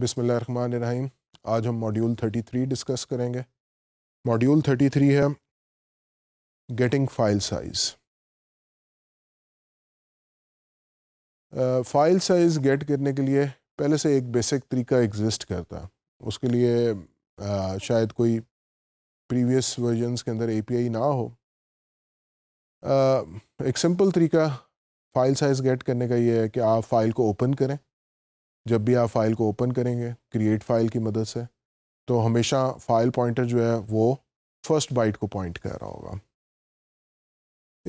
बिसमीम आज हम मॉड्यूल 33 डिस्कस करेंगे मॉड्यूल 33 है getting file size file size get करने के लिए पहले से एक बेसिक तरीका एग्जिस्ट करता है उसके लिए uh, शायद कोई प्रीवियस वर्जनस के अंदर एपीआई ना हो uh, एक सिंपल तरीका फ़ाइल साइज़ गेट करने का ये है कि आप फाइल को ओपन करें जब भी आप फाइल को ओपन करेंगे क्रिएट फाइल की मदद से तो हमेशा फाइल पॉइंटर जो है वो फर्स्ट बाइट को पॉइंट कर रहा होगा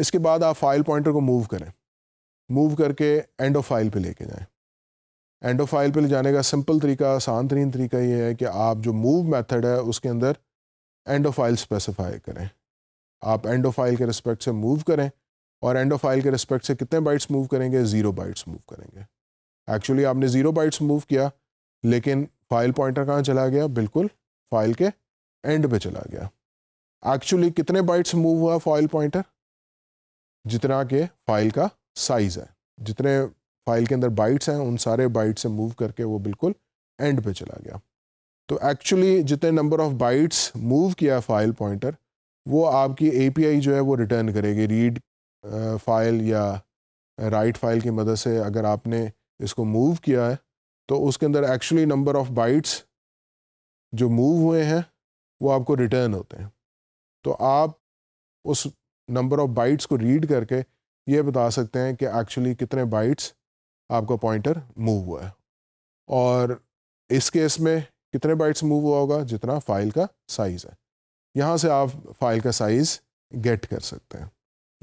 इसके बाद आप फाइल पॉइंटर को मूव करें मूव करके एंड ऑफ फाइल पे लेके जाएं एंड ऑफ फाइल पे ले जाने का सिंपल तरीका आसान तरीन तरीका ये है कि आप जो मूव मेथड है उसके अंदर एंड ऑफ फाइल स्पेसिफाई करें आप एंड ऑफ फाइल के रिस्पेक्ट से मूव करें और एंड ऑफ फाइल के रिस्पेक्ट से कितने बाइट्स मूव करेंगे ज़ीरो बाइट्स मूव करेंगे एक्चुअली आपने ज़ीरो बाइट्स मूव किया लेकिन फाइल पॉइंटर कहाँ चला गया बिल्कुल फाइल के एंड पे चला गया एक्चुअली कितने बाइट्स मूव हुआ फाइल पॉइंटर जितना के फाइल का साइज़ है जितने फाइल के अंदर बाइट्स हैं उन सारे बाइट्स से मूव करके वो बिल्कुल एंड पे चला गया तो एक्चुअली जितने नंबर ऑफ बाइट्स मूव किया फाइल पॉइंटर वो आपकी एपीआई जो है वो रिटर्न करेगी रीड फाइल या राइट फाइल की मदद से अगर आपने इसको मूव किया है तो उसके अंदर एक्चुअली नंबर ऑफ बाइट्स जो मूव हुए हैं वो आपको रिटर्न होते हैं तो आप उस नंबर ऑफ बाइट्स को रीड करके ये बता सकते हैं कि एक्चुअली कितने बाइट्स आपका पॉइंटर मूव हुआ है और इस केस में कितने बाइट्स मूव हुआ होगा जितना फाइल का साइज़ है यहाँ से आप फाइल का साइज़ गेट कर सकते हैं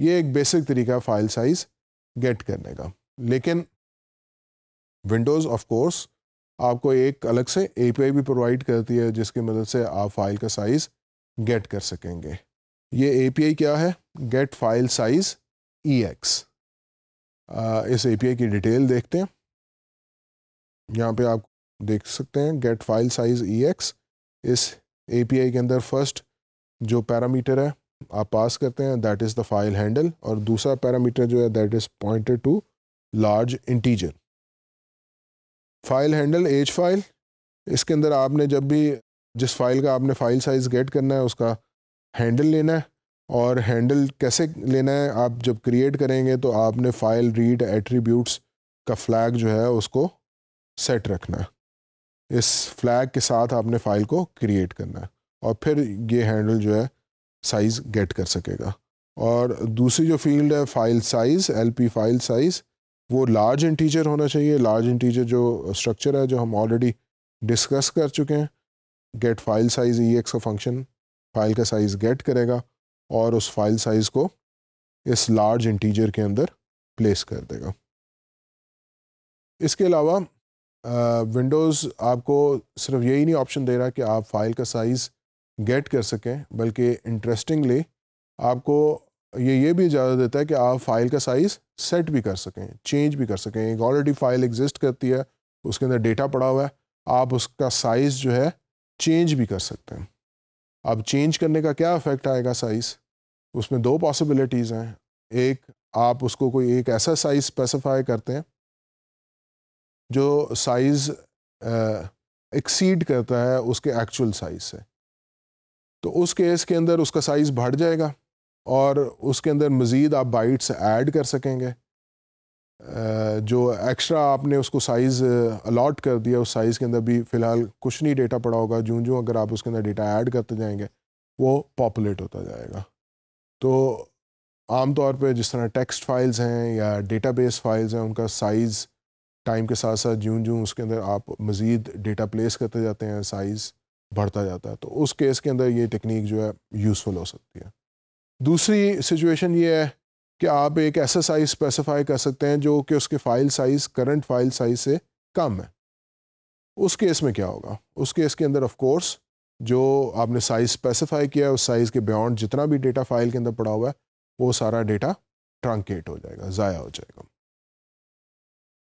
ये एक बेसिक तरीका फाइल साइज़ गेट करने का लेकिन विंडोज़ ऑफ कोर्स आपको एक अलग से एपीआई भी प्रोवाइड करती है जिसकी मदद से आप फाइल का साइज़ गेट कर सकेंगे ये एपीआई क्या है get file size E X इस एपीआई की डिटेल देखते हैं यहाँ पे आप देख सकते हैं get file size E X इस एपीआई के अंदर फर्स्ट जो पैरामीटर है आप पास करते हैं that is the file handle और दूसरा पैरामीटर जो है that is pointed to large integer file handle as file इसके अंदर आपने जब भी जिस फाइल का आपने फाइल साइज़ गेट करना है उसका हैंडल लेना है और हैंडल कैसे लेना है आप जब क्रिएट करेंगे तो आपने फाइल रीड एट्रीब्यूट्स का फ्लैग जो है उसको सेट रखना है इस फ्लैग के साथ आपने फाइल को क्रिएट करना है और फिर ये हैंडल जो है साइज़ गेट कर सकेगा और दूसरी जो फील्ड है file size LP file size वो लार्ज इंटीजर होना चाहिए लार्ज इंटीजर जो स्ट्रक्चर है जो हम ऑलरेडी डिस्कस कर चुके हैं get file size E X function file का साइज़ गेट करेगा और उस फाइल साइज़ को इस लार्ज इंटीजर के अंदर प्लेस कर देगा इसके अलावा विंडोज़ आपको सिर्फ यही नहीं ऑप्शन दे रहा कि आप फाइल का साइज़ गेट कर सकें बल्कि इंटरेस्टिंगली आपको ये ये भी इजाज़त देता है कि आप फाइल का साइज़ सेट भी कर सकें चेंज भी कर सकें एक ऑलरेडी फाइल एग्जिस्ट करती है उसके अंदर डेटा पड़ा हुआ है आप उसका साइज़ जो है चेंज भी कर सकते हैं अब चेंज करने का क्या इफ़ेक्ट आएगा साइज़ उसमें दो पॉसिबिलिटीज़ हैं एक आप उसको कोई एक ऐसा साइज़ स्पेसिफाई करते हैं जो साइज़ एक्सीड करता है उसके एक्चुअल साइज़ से तो उस केस के अंदर उसका साइज़ बढ़ जाएगा और उसके अंदर मज़ीद आप बाइट्स ऐड कर सकेंगे जो एक्स्ट्रा आपने उसको साइज़ अलाट कर दिया उस साइज़ के अंदर भी फ़िलहाल कुछ नहीं डेटा पड़ा होगा जूँ जूँ अगर आप उसके अंदर डेटा ऐड करते जाएंगे वो पॉपुलेट होता जाएगा तो आम तौर पे जिस तरह टेक्स्ट फाइल्स हैं या डेटाबेस फाइल्स हैं उनका साइज़ टाइम के साथ साथ जूँ जूँ उसके अंदर आप मज़ीद डेटा प्लेस करते जाते हैं साइज़ बढ़ता जाता है तो उस केस के अंदर ये टेक्निक जो है यूज़फुल हो सकती है दूसरी सिचुएशन ये है कि आप एक ऐसा साइज़ स्पेसिफाई कर सकते हैं जो कि उसके file size current file size से कम है उस केस में क्या होगा उस केस के अंदर ऑफ कोर्स जो आपने साइज़ स्पेसिफाई किया है उस साइज़ के बियॉन्ड जितना भी डेटा फाइल के अंदर पड़ा हुआ है वो सारा डेटा ट्रांकेट हो जाएगा ज़ाया हो जाएगा